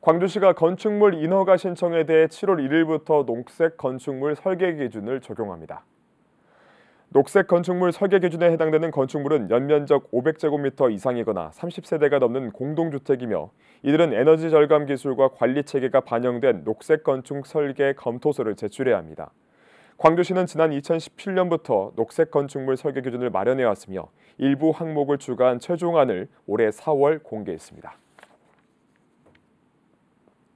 광주시가 건축물 인허가 신청에 대해 7월 1일부터 녹색 건축물 설계 기준을 적용합니다. 녹색 건축물 설계 기준에 해당되는 건축물은 연면적 500제곱미터 이상이거나 30세대가 넘는 공동주택이며 이들은 에너지 절감 기술과 관리 체계가 반영된 녹색 건축 설계 검토서를 제출해야 합니다. 광주시는 지난 2017년부터 녹색 건축물 설계 기준을 마련해 왔으며 일부 항목을 주관 최종안을 올해 4월 공개했습니다.